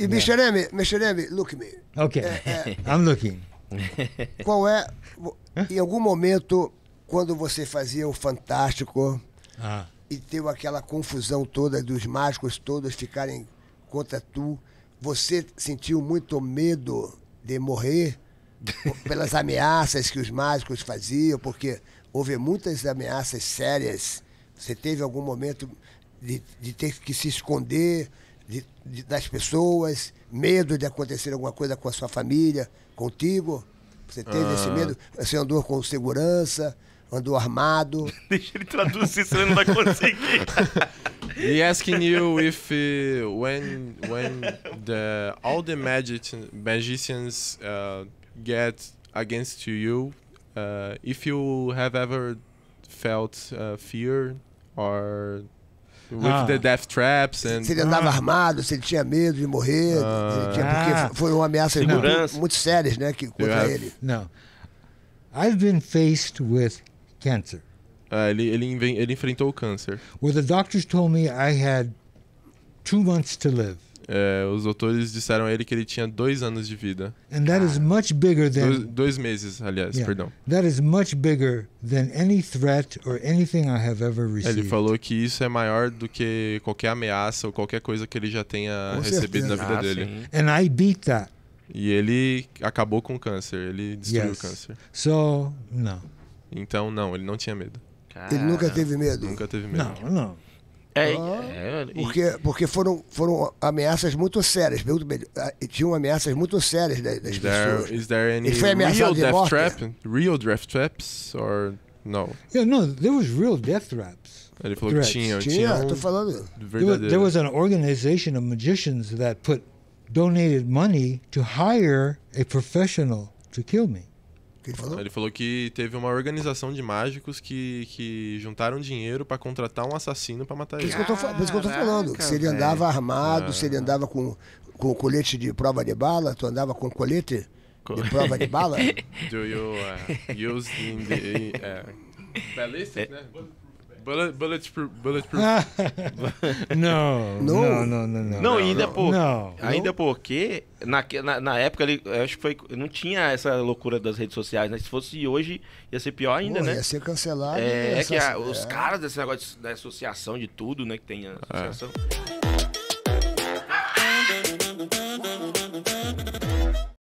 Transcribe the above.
Ibi yeah. Xereme, Mexereme, look me. Ok, é, é, I'm looking. Qual é, em algum momento, quando você fazia o Fantástico ah. e teve aquela confusão toda dos mágicos todos ficarem contra tu, você sentiu muito medo de morrer pelas ameaças que os mágicos faziam, porque houve muitas ameaças sérias. Você teve algum momento de, de ter que se esconder de, de, das pessoas, medo de acontecer alguma coisa com a sua família, contigo? Você teve ah. esse medo? Você andou com segurança? Andou armado. Deixa ele traduzir, senão ele não vai conseguir. He asking you if uh, when when the all the magic, magicians uh, get against you, uh, if you have ever felt uh, fear or With ah. the Death Traps. And... Se ele andava ah. armado, se ele tinha medo de morrer. Ah. Tinha, porque ah. uma ameaça muito, muito, sérias né, que, contra have... ele. Não. I've been faced with cancer. Ah, ele, ele, ele enfrentou o câncer. Where the doctors told me I had two months to live. É, os doutores disseram a ele que ele tinha dois anos de vida. And that is much bigger than dois, dois meses, aliás, yeah. perdão. That is much bigger than any threat or anything I have ever received. Ele falou que isso é maior do que qualquer ameaça ou qualquer coisa que ele já tenha Com recebido certeza. na vida ah, dele. Sim. And I beat that. E ele acabou com o câncer, ele destruiu yes. o câncer. So, não. Então, não, ele não tinha medo. ele nunca teve medo? Nunca teve medo. Não, não. É, ah, é, porque porque foram, foram ameaças muito sérias. Ah, tinham ameaças muito sérias das, there, pessoas. Is there any Ele foi real death morte? Trap? Real death traps? Or no? Yeah, no, there was real death traps. Ele falou Threats. que tinha. Tinha, tinha tô falando. Verdadeiro. There was an organization of magicians that put donated money to hire a professional to kill me. Que ele, falou? ele falou que teve uma organização de mágicos que, que juntaram dinheiro para contratar um assassino para matar ele. Por isso, Caraca, isso que eu tô falando. Que se ele andava velho. armado, é. se ele ah. andava com, com colete de prova de bala, tu andava com colete Co... de prova de bala? Do you uh, use in the, uh, ballistic, é. né? Bullet, bulletproof. bulletproof. não, não, não, não, não. Não, ainda é não, por, não, ainda é porque na, na, na época ali, acho que foi, não tinha essa loucura das redes sociais, né? Se fosse hoje, ia ser pior ainda, Pô, né? Ia ser cancelado. É, né? é que a, os caras desse negócio de, da associação de tudo, né? Que tem a associação. É.